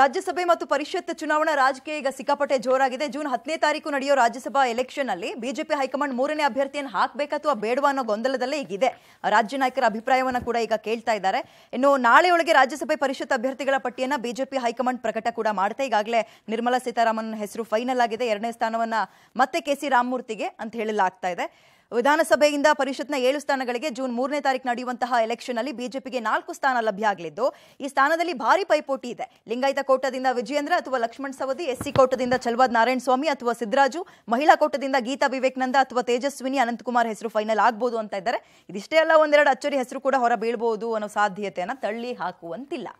ರಾಜ್ಯಸಭೆ ಮತ್ತು ಪರಿಷತ್ ಚುನಾವಣಾ ರಾಜಕೀಯ ಈಗ ಸಿಕ್ಕಾಪಟ್ಟೆ ಜೋರಾಗಿದೆ ಜೂನ್ ಹತ್ತನೇ ತಾರೀಕು ನಡೆಯೋ ರಾಜ್ಯಸಭಾ ಎಲೆಕ್ಷನ್ ಅಲ್ಲಿ ಬಿಜೆಪಿ ಹೈಕಮಾಂಡ್ ಮೂರನೇ ಅಭ್ಯರ್ಥಿಯನ್ನು ಹಾಕಬೇಕಾ ಅಥವಾ ಬೇಡವಾ ಅನ್ನೋ ಗೊಂದಲದಲ್ಲೇ ಈಗಿದೆ ರಾಜ್ಯ ನಾಯಕರ ಅಭಿಪ್ರಾಯವನ್ನು ಕೂಡ ಈಗ ಕೇಳ್ತಾ ಇದ್ದಾರೆ ಇನ್ನು ನಾಳೆಯೊಳಗೆ ರಾಜ್ಯಸಭೆ ಪರಿಷತ್ ಅಭ್ಯರ್ಥಿಗಳ ಪಟ್ಟಿಯನ್ನು ಬಿಜೆಪಿ ಹೈಕಮಾಂಡ್ ಪ್ರಕಟ ಕೂಡ ಮಾಡುತ್ತೆ ಈಗಾಗಲೇ ನಿರ್ಮಲಾ ಸೀತಾರಾಮನ್ ಹೆಸರು ಫೈನಲ್ ಆಗಿದೆ ಎರಡನೇ ಸ್ಥಾನವನ್ನ ಮತ್ತೆ ಕೆ ಸಿ ರಾಮಮೂರ್ತಿಗೆ ಅಂತ ಹೇಳಲಾಗ್ತಾ ಇದೆ ವಿಧಾನಸಭೆಯಿಂದ ಪರಿಷತ್ನ ಏಳು ಸ್ಥಾನಗಳಿಗೆ ಜೂನ್ ಮೂರನೇ ತಾರೀಕು ನಡೆಯುವಂತಹ ಎಲೆಕ್ಷನ್ ಅಲ್ಲಿ ಬಿಜೆಪಿಗೆ ನಾಲ್ಕು ಸ್ಥಾನ ಲಭ್ಯ ಆಗಲಿದ್ದು ಈ ಸ್ಥಾನದಲ್ಲಿ ಭಾರಿ ಪೈಪೋಟಿ ಇದೆ ಲಿಂಗಾಯತ ಕೋಟದಿಂದ ವಿಜಯೇಂದ್ರ ಅಥವಾ ಲಕ್ಷ್ಮಣ್ ಸವದಿ ಎಸ್ಸಿ ಕೋಟದಿಂದ ಚಲ್ವಾದ್ ನಾರಾಯಣ ಸ್ವಾಮಿ ಅಥವಾ ಸಿದ್ದರಾಜು ಮಹಿಳಾ ಕೋಟದಿಂದ ಗೀತಾ ವಿವೇಕಾನಂದ ಅಥವಾ ತೇಜಸ್ವಿನಿ ಅನಂತಕುಮಾರ್ ಹೆಸರು ಫೈನಲ್ ಆಗ್ಬೋದು ಅಂತ ಇದ್ದಾರೆ ಇದಿಷ್ಟೇ ಅಲ್ಲ ಒಂದೆರಡು ಅಚ್ಚರಿ ಹೆಸರು ಕೂಡ ಹೊರಬೀಳಬಹುದು ಅನ್ನೋ ಸಾಧ್ಯತೆಯನ್ನು ತಳ್ಳಿ ಹಾಕುವಂತಿಲ್ಲ